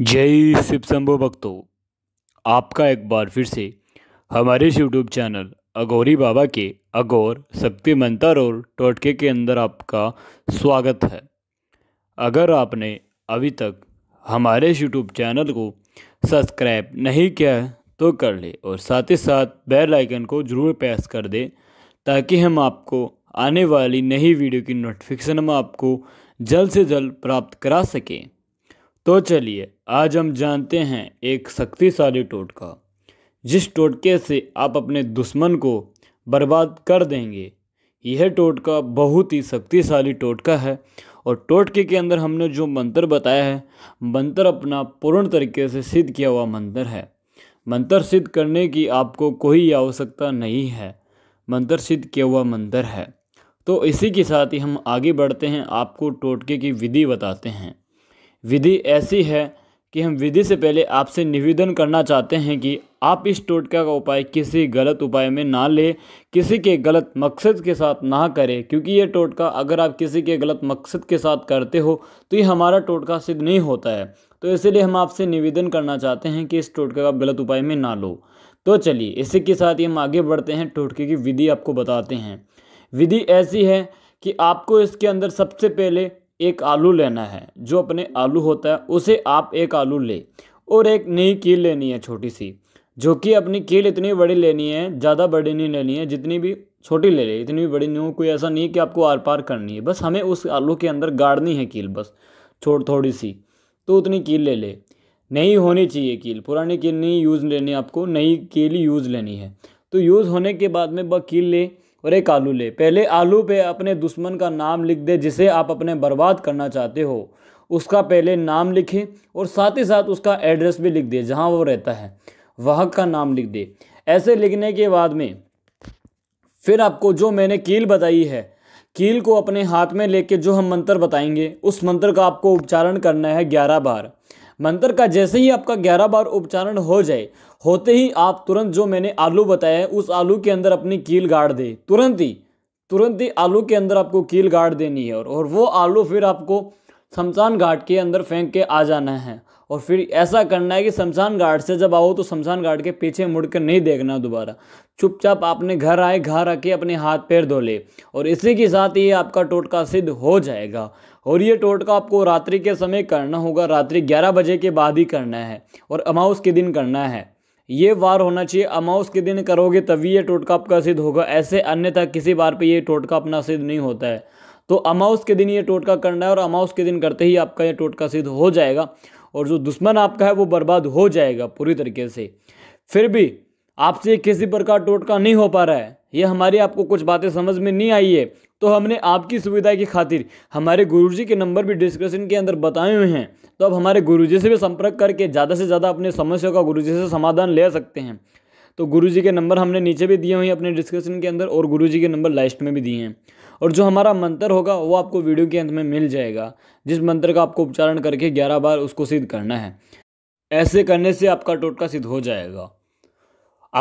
जय शिव शंभु भक्तों आपका एक बार फिर से हमारे यूट्यूब चैनल अगौरी बाबा के अगौर शक्ति मंत्र और टोटके के अंदर आपका स्वागत है अगर आपने अभी तक हमारे यूट्यूब चैनल को सब्सक्राइब नहीं किया है तो कर ले और साथ ही साथ बेल आइकन को ज़रूर प्रेस कर दें ताकि हम आपको आने वाली नई वीडियो की नोटिफिकेशन हम आपको जल्द से जल्द प्राप्त करा सकें तो चलिए आज हम जानते हैं एक शक्तिशाली टोटका जिस टोटके से आप अपने दुश्मन को बर्बाद कर देंगे यह टोटका बहुत ही शक्तिशाली टोटका है और टोटके के अंदर हमने जो मंत्र बताया है मंत्र अपना पूर्ण तरीके से सिद्ध किया हुआ मंत्र है मंत्र सिद्ध करने की आपको कोई आवश्यकता नहीं है मंत्र सिद्ध किया हुआ मंत्र है तो इसी के साथ ही हम आगे बढ़ते हैं आपको टोटके की विधि बताते हैं विधि ऐसी है कि हम विधि से पहले आपसे निवेदन करना चाहते हैं कि आप इस टोटका का उपाय किसी गलत उपाय में ना ले किसी के गलत मकसद के साथ ना करें क्योंकि ये टोटका अगर आप किसी के गलत मकसद के साथ करते हो तो ये हमारा टोटका सिद्ध नहीं होता है तो इसलिए हम आपसे निवेदन करना चाहते हैं कि इस टोटका का गलत उपाय में ना लो तो चलिए इसी के साथ ही हम आगे बढ़ते हैं टोटके की विधि आपको बताते हैं विधि ऐसी है कि आपको इसके अंदर सबसे पहले एक आलू लेना है जो अपने आलू होता है उसे आप एक आलू ले और एक नई कील लेनी है छोटी सी जो कि अपनी कील इतनी बड़ी लेनी है ज़्यादा बड़ी नहीं लेनी है जितनी भी छोटी ले ले इतनी भी बड़ी नहीं हो कोई ऐसा नहीं है कि आपको आर पार करनी है बस हमें उस आलू के अंदर गाड़नी है कील बस छोट थोड़ी सी तो उतनी कील ले ले नई होनी चाहिए कील पुरानी कील नहीं यूज़ लेनी आपको नई कील यूज़ लेनी है तो यूज़ होने के बाद में वह कील ले और एक आलू ले पहले आलू पे अपने दुश्मन का नाम लिख दे जिसे आप अपने बर्बाद करना चाहते हो उसका पहले नाम लिखें और साथ ही साथ उसका एड्रेस भी लिख दे जहाँ वो रहता है वह का नाम लिख दे ऐसे लिखने के बाद में फिर आपको जो मैंने कील बताई है कील को अपने हाथ में लेके जो हम मंत्र बताएंगे उस मंत्र का आपको उच्चारण करना है ग्यारह बार मंत्र का जैसे ही आपका ग्यारह बार उपचारण हो जाए होते ही आप तुरंत जो मैंने आलू बताया है उस आलू के अंदर अपनी कील गाड़ दे तुरंत ही तुरंत ही आलू के अंदर आपको कील गाड़ देनी है और वो आलू फिर आपको शमशान घाट के अंदर फेंक के आ जाना है और फिर ऐसा करना है कि शमशान घाट से जब आओ तो शमशान घाट के पीछे मुड़ कर नहीं देखना दोबारा चुपचाप आपने घर आए घर आके अपने हाथ पैर धो ले और इसी के साथ ये आपका टोटका सिद्ध हो जाएगा और ये टोटका आपको रात्रि के समय करना होगा रात्रि ग्यारह बजे के बाद ही करना है और अमाउस के दिन करना है ये वार होना चाहिए अमाउस के दिन करोगे तभी ये टोटका आपका सिद्ध होगा ऐसे अन्यथा किसी बार पे ये टोटका अपना सिद्ध नहीं होता है तो अमाउस के दिन ये टोटका करना है और अमाउस के दिन करते ही आपका ये टोटका सिद्ध हो जाएगा और जो दुश्मन आपका है वो बर्बाद हो जाएगा पूरी तरीके से फिर भी आपसे किसी प्रकार टोटका नहीं हो पा रहा है ये हमारी आपको कुछ बातें समझ में नहीं आई है तो हमने आपकी सुविधा की खातिर हमारे गुरुजी के नंबर भी डिस्क्रिप्शन के अंदर बताए हुए हैं तो आप हमारे गुरुजी से भी संपर्क करके ज़्यादा से ज़्यादा अपने समस्या का गुरुजी से समाधान ले सकते हैं तो गुरु जी के नंबर हमने नीचे भी दिए हुए अपने डिस्कशन के अंदर और गुरु जी के नंबर लास्ट में भी दिए हैं और जो हमारा मंत्र होगा वो आपको वीडियो के अंत में मिल जाएगा जिस मंत्र का आपको उच्चारण करके ग्यारह बार उसको सिद्ध करना है ऐसे करने से आपका टोटका सिद्ध हो जाएगा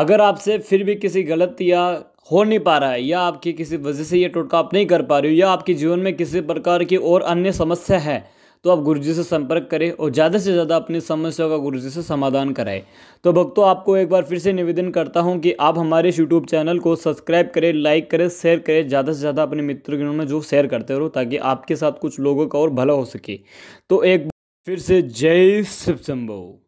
अगर आपसे फिर भी किसी गलत या हो नहीं पा रहा है या आपकी किसी वजह से ये टोटका आप नहीं कर पा रहे हो या आपके जीवन में किसी प्रकार की और अन्य समस्या है तो आप गुरुजी से संपर्क करें और ज़्यादा से ज़्यादा अपनी समस्याओं का गुरुजी से समाधान कराएं तो भक्तों आपको एक बार फिर से निवेदन करता हूं कि आप हमारे यूट्यूब चैनल को सब्सक्राइब करें लाइक करें शेयर करें ज़्यादा से ज़्यादा अपने मित्रगणों में जो शेयर करते रहो ताकि आपके साथ कुछ लोगों का और भला हो सके तो एक फिर से जय शिव शंभो